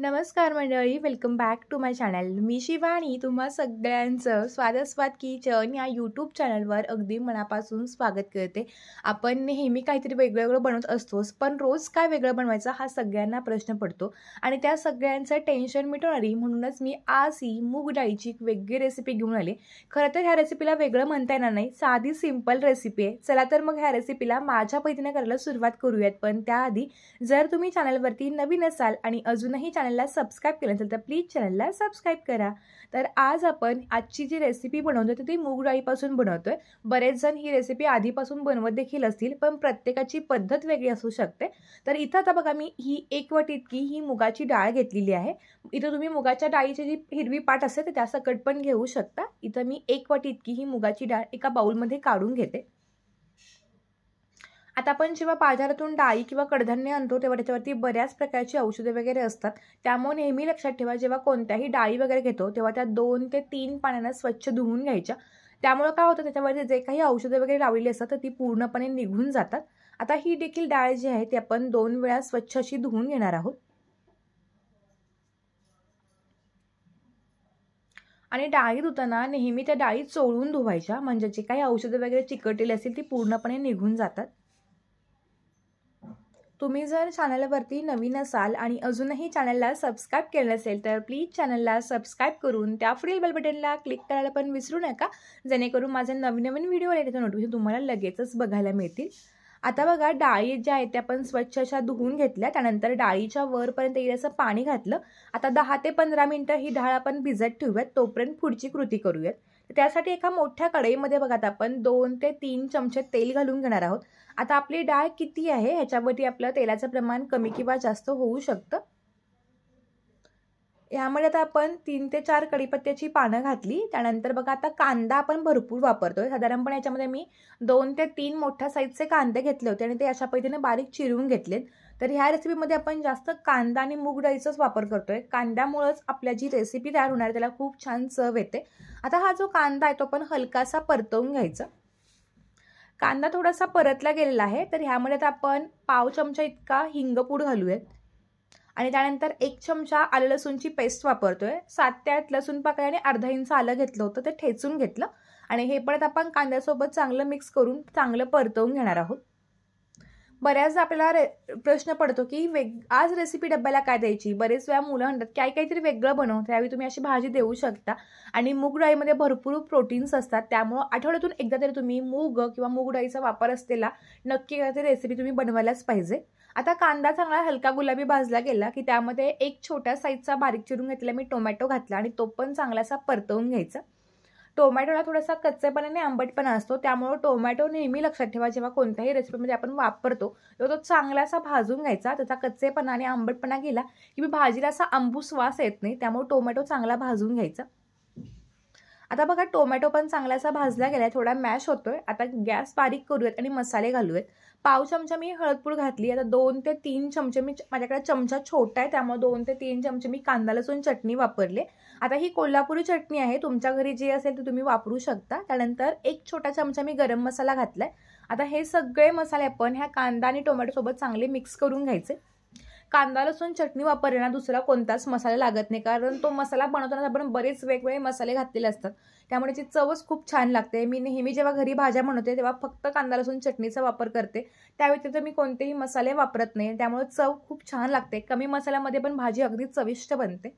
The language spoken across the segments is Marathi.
नमस्कार मंडळी welcome back to my channel मी शिवाणी तुम्हा सगळ्यांचं स्वादस्वाद किचन या यूट्यूब चॅनलवर अगदी मनापासून स्वागत करते आपण नेहमी काहीतरी वेगळं वेगळं बनवत असतोच पण रोज काय वेगळं बनवायचं हा सगळ्यांना प्रश्न पडतो आणि त्या सगळ्यांचं टेन्शन मिटवणारी म्हणूनच मी आज ही मूग डाळीची वेगळी रेसिपी घेऊन आले खरं तर ह्या रेसिपीला वेगळं म्हणता येणार नाही साधी सिम्पल रेसिपी आहे चला तर मग ह्या रेसिपीला माझ्या पद्धतीने करायला सुरुवात करूयात पण त्याआधी जर तुम्ही चॅनलवरती नवीन असाल आणि अजूनही चॅनल चॅनलला सबस्क्राईब केलं असेल तर प्लीज चॅनलला सबस्क्राईब करा तर आज आपण आजची जी रेसिपी बनवतो तर ती मूग डाळीपासून बनवतो आहे बरेच जण ही रेसिपी आधीपासून बनवत देखील असतील पण प्रत्येकाची पद्धत वेगळी असू शकते तर इथं आता बघा मी ही एक वाटी इतकी ही मुगाची डाळ घेतलेली आहे इथं तुम्ही मुगाच्या डाळीची जी हिरवी पाट असते तर त्यासकट पण घेऊ शकता इथं मी एक वाटी इतकी ही मुगाची डाळ एका बाउलमध्ये काढून घेते आता आपण जेव्हा बाजारातून डाळी किंवा कडधान्य आणतो तेव्हा त्याच्यावरती बऱ्याच प्रकारची औषधे वगैरे असतात त्यामुळे नेहमी लक्षात ठेवा जेव्हा कोणत्याही डाळी वगैरे घेतो तेव्हा त्या दोन ते तीन पाण्यानं स्वच्छ धुवून घ्यायच्या त्यामुळे काय होतं त्याच्यावरती जे काही औषधं वगैरे लावलेली असतात तर ती पूर्णपणे निघून जातात आता ही देखील डाळ जी आहे ती आपण दोन वेळा स्वच्छ अशी धुवून घेणार आहोत आणि डाळी धुताना नेहमी त्या डाळी चोळून धुवायच्या म्हणजे जे काही औषधं वगैरे चिकटलेली असतील ती पूर्णपणे निघून जातात तुम्ही जर चॅनलवरती नवीन असाल आणि अजूनही चॅनलला सबस्क्राईब केलं नसेल तर प्लीज चॅनलला सबस्क्राईब करून त्या पुढील बेल बटनला क्लिक करायला पण विसरू नका जेणेकरून माझे नवीन नवीन व्हिडिओ आले त्याचं नोटिफिकेशन तुम्हाला लगेचच बघायला मिळतील आता बघा डाळी ज्या आहेत त्या आपण स्वच्छ अशा धुवून घेतल्या त्यानंतर डाळीच्या वरपर्यंत येईल असं पाणी घातलं आता दहा ते पंधरा मिनटं ही डाळ आपण भिजत ठेवूयात तोपर्यंत पुढची कृती करूयात त्यासाठी एका मोठ्या कढईमध्ये बघा आता आपण दोन ते तीन चमचे तेल घालून घेणार आहोत आता आपली डाळ किती आहे ह्याच्यावरती आपलं तेलाचं प्रमाण कमी किंवा जास्त होऊ शकतं यामध्ये आता आपण तीन ते चार कढीपत्त्याची पानं घातली त्यानंतर बघा आता कांदा आपण भरपूर वापरतोय साधारणपणे याच्यामध्ये मी दोन ते तीन मोठ्या साईजचे कांदे घेतले होते आणि ते अशा पद्धतीने बारीक चिरून घेतलेत तर ह्या रेसिपीमध्ये आपण जास्त कांदा आणि मूग डाळीचाच वापर करतोय कांद्यामुळंच आपल्या जी रेसिपी तयार होणार त्याला खूप छान चव येते आता हा जो कांदा आहे तो आपण हलकासा परतवून घ्यायचा कांदा थोडासा परतला गेलेला आहे तर ह्यामध्ये आता आपण पाव चमचा इतका हिंगपूड घालूयात आणि त्यानंतर एक चमचा आलं लसूणची पेस्ट वापरतोय सात ते आठ लसूण पाकळ्या आणि अर्धा इंच आलं घेतलं होतं ते ठेचून घेतलं आणि हे परत आपण कांद्यासोबत चांगलं मिक्स करून चांगलं परतवून घेणार आहोत बऱ्याचदा आपल्याला प्रश्न पडतो की वेग आज रेसिपी डब्याला काय द्यायची बरेच वेळा मुलं म्हणतात काही काहीतरी वेगळं बनव त्यावेळी तुम्ही अशी भाजी देऊ शकता आणि मूग डाळीमध्ये भरपूर प्रोटीन्स असतात त्यामुळं आठवड्यातून एकदा तरी तुम्ही मूग किंवा मूग डाळीचा वापर असलेला नक्की काहीतरी रेसिपी तुम्ही बनवायलाच पाहिजे आता कांदा चांगला हलका गुलाबी भाजला गेला की त्यामध्ये एक छोट्या साईजचा बारीक चिरून घेतलेला मी टोमॅटो घातला आणि तो पण चांगलासा परतवून घ्यायचा टोमॅटोला थोडासा आणि आंबटपणा असतो त्यामुळं टोमॅटो नेहमी लक्षात ठेवा जेव्हा कोणत्याही रेसिपीमध्ये आपण वापरतो तेव्हा तो असा भाजून घ्यायचा त्याचा कच्चेपणा आणि आंबटपणा गेला की मी भाजीला असा आंबू श्वास येत नाही त्यामुळे टोमॅटो चांगला भाजून घ्यायचा आता बघा टोमॅटो पण असा भाजला गेला थोडा मॅश होतोय आता गॅस बारीक करूयात आणि मसाले घालूयात पाव चमचा मी हळदपूर घातली आता दोन ते तीन चमचे मी माझ्याकडे चमचा छोटा आहे त्यामुळे दोन ते तीन चमचे मी कांदा लसून चटणी वापरले आता ही कोल्हापुरी चटणी आहे तुमच्या घरी जी असेल ती तुम्ही वापरू शकता त्यानंतर एक छोटा चमचा मी गरम मसाला घातला आता हे सगळे मसाले आपण ह्या कांदा आणि टोमॅटोसोबत चांगले मिक्स करून घ्यायचे कांदा लसूण चटणी वापरताना दुसरा कोणताच मसाला लागत नाही कारण तो मसाला बनवताना आपण बरेच वेगवेगळे मसाले घातलेले असतात त्यामुळे ती चवच खूप छान लागते मी नेहमी जेव्हा घरी भाज्या बनवते तेव्हा फक्त कांदा लसूण चटणीचा वापर करते त्या व्यतिरिक्त मी कोणतेही मसाले वापरत नाही त्यामुळे चव खूप छान लागते कमी मसाल्यामध्ये पण भाजी अगदी चविष्ट बनते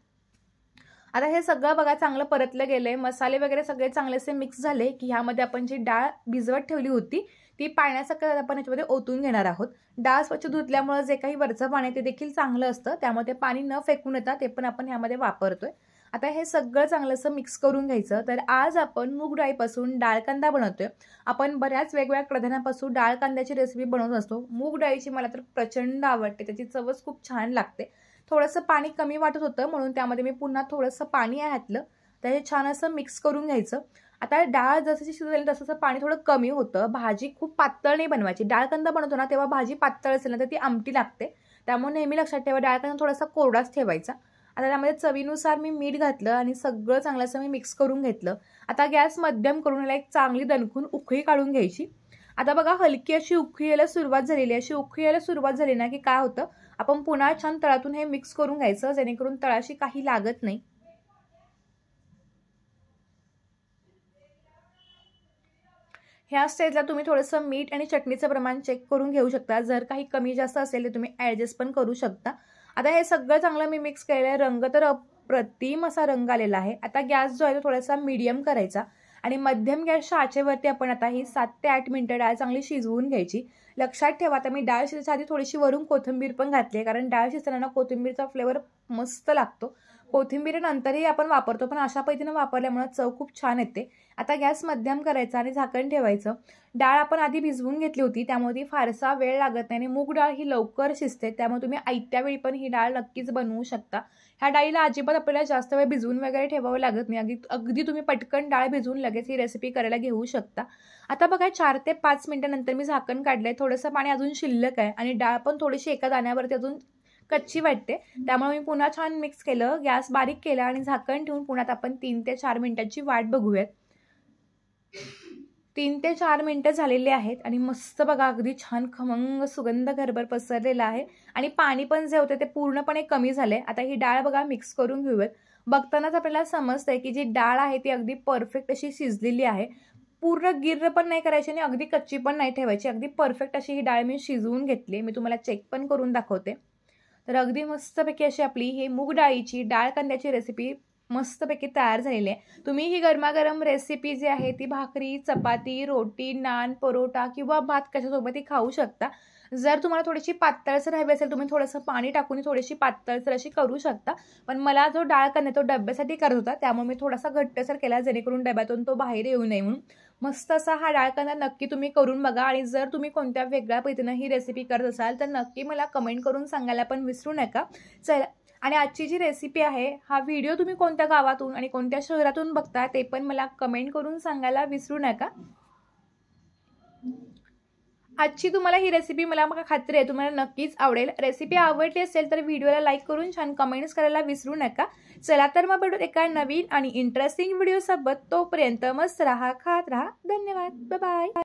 आता हे सगळं बघा चांगलं परतलं गेलंय मसाले वगैरे सगळे चांगले असे मिक्स झाले की ह्यामध्ये आपण जी डाळ भिजवत ठेवली होती ती पाण्यासकट आपण याच्यामध्ये ओतून घेणार आहोत डाळ स्वच्छ धुतल्यामुळं जे काही वरचं पाणी ते देखील चांगलं असतं त्यामुळे ते पाणी न फेकून येतं ते पण आपण ह्यामध्ये वापरतोय आता हे सगळं चांगलं असं मिक्स करून घ्यायचं तर आज आपण मूग डाळीपासून डाळ कांदा बनवतोय आपण बऱ्याच वेगवेगळ्या कडधान्यापासून डाळ कांद्याची रेसिपी बनवत असतो मूग डाळीची मला तर प्रचंड आवडते त्याची चवच खूप छान लागते थोडंसं पाणी कमी वाटत होतं म्हणून त्यामध्ये मी पुन्हा थोडंसं पाणी घातलं त्याचे छान असं मिक्स करून घ्यायचं आता डाळ जसं शिजू तसं पाणी थोडं कमी होतं भाजी खूप पातळ नाही बनवायची डाळकंद बनवतो ना तेव्हा भाजी पातळ असेल ना तर ती आमटी लागते त्यामुळे नेहमी लक्षात ठेवा डाळ थोडासा कोरडाच ठेवायचा आता त्यामध्ये चवीनुसार मी मीठ घातलं आणि सगळं चांगलं असं मी मिक्स करून घेतलं आता गॅस मध्यम करून याला एक चांगली दणकून उकळी काढून घ्यायची आता बघा हलकी अशी उखळीला सुरुवात झालेली अशी उखळीला सुरुवात झाली ना की काय होतं आपण पुन्हा छान तळातून हे मिक्स करून घ्यायचं जेणेकरून तळाशी काही लागत नाही ह्या स्टेजला तुम्ही थोडंसं मीठ आणि चटणीचं प्रमाण चेक करून घेऊ शकता जर काही कमी जास्त असेल तर तुम्ही ॲडजस्ट पण करू शकता आता हे सगळं चांगलं मी मिक्स केलेलं आहे रंग तर अप्रतिम असा रंग आलेला आहे आता गॅस जो आहे तो थोडासा मीडियम करायचा आणि मध्यम गॅसच्या आचेवरती आपण आता ही सात ते आठ मिनटं डाळ चांगली शिजवून घ्यायची लक्षात ठेवा आता मी डाळ शिजायच्या आधी थोडीशी वरून कोथिंबीर पण घातली आहे कारण डाळ शिजताना कोथिंबीरचा फ्लेवर मस्त लागतो कोथिंबीर नंतरही आपण वापरतो पण अशा पद्धतीनं वापरल्यामुळे चव खूप छान येते आता गॅस मध्यम करायचा आणि झाकण ठेवायचं डाळ आपण आधी भिजवून घेतली होती त्यामुळे ती फारसा वेळ लागत नाही आणि मूग डाळ ही लवकर शिजते त्यामुळे तुम्ही आयत्या वेळी पण ही डाळ नक्कीच बनवू शकता ह्या डाळीला अजिबात आपल्याला जास्त वेळ भिजवून वगैरे ठेवावं लागत नाही अगदी अगदी तुम्ही पटकन डाळ भिजवून लगेच ही रेसिपी करायला घेऊ शकता आता बघा चार ते पाच मिनटानंतर मी झाकण काढलं आहे थोडंसं पाणी अजून शिल्लक आहे आणि डाळ पण थोडीशी एका दाण्यावरती अजून कच्ची वाटते त्यामुळे मी पुन्हा छान मिक्स केलं गॅस बारीक केला आणि झाकण ठेवून पुण्यात आपण तीन ते चार मिनिटाची वाट बघूयात तीन ते चार मिनटं झालेली आहेत आणि मस्त बघा अगदी छान खमंग सुगंध घरभर पसरलेला आहे आणि पाणी पण जे होते ते पूर्णपणे कमी झाले आता ही डाळ बघा मिक्स करून घेऊयात बघतानाच आपल्याला समजतंय की जी डाळ आहे ती अगदी परफेक्ट अशी शिजलेली आहे पूर्ण गिर्र पण नाही करायची आणि अगदी कच्ची पण नाही ठेवायची अगदी परफेक्ट अशी ही डाळ मी शिजवून घेतली मी तुम्हाला चेक पण करून दाखवते तर अगदी मस्तपैकी अशी आपली ही मूग डाळीची डाळ कांद्याची रेसिपी मस्तपैकी तयार झालेली आहे तुम्ही ही गरमागरम रेसिपी जी आहे ती भाकरी चपाती रोटी नान परोटा किंवा भात ती खाऊ शकता जर तुम्हाला थोडीशी पातळसर हवी असेल तुम्ही थोडंसं पाणी टाकून थोडीशी पातळसर अशी करू शकता पण मला जो डाळ कांदा तो डब्यासाठी करत होता त्यामुळे मी थोडासा घट्टसर केला जेणेकरून डब्यातून तो बाहेर येऊ नये म्हणून मस्त असा हा डाळ कांदा नक्की तुम्ही करून बघा आणि जर तुम्ही कोणत्या वेगळ्या पद्धतीनं ही रेसिपी करत असाल तर नक्की मला कमेंट करून सांगायला पण विसरू नका चला आणि आजची जी रेसिपी आहे हा व्हिडिओ तुम्ही कोणत्या गावातून आणि कोणत्या शहरातून बघता ते पण मला कमेंट करून सांगायला विसरू नका आजची तुम्हाला ही रेसिपी मला मला खात्री आहे तुम्हाला नक्कीच आवडेल रेसिपी आवडली असेल तर व्हिडिओला लाईक करून छान कमेंट्स करायला विसरू नका चला तर मग भेटू एका नवीन आणि इंटरेस्टिंग व्हिडिओसोबत तोपर्यंत मस्त राहा खात राहा धन्यवाद बाय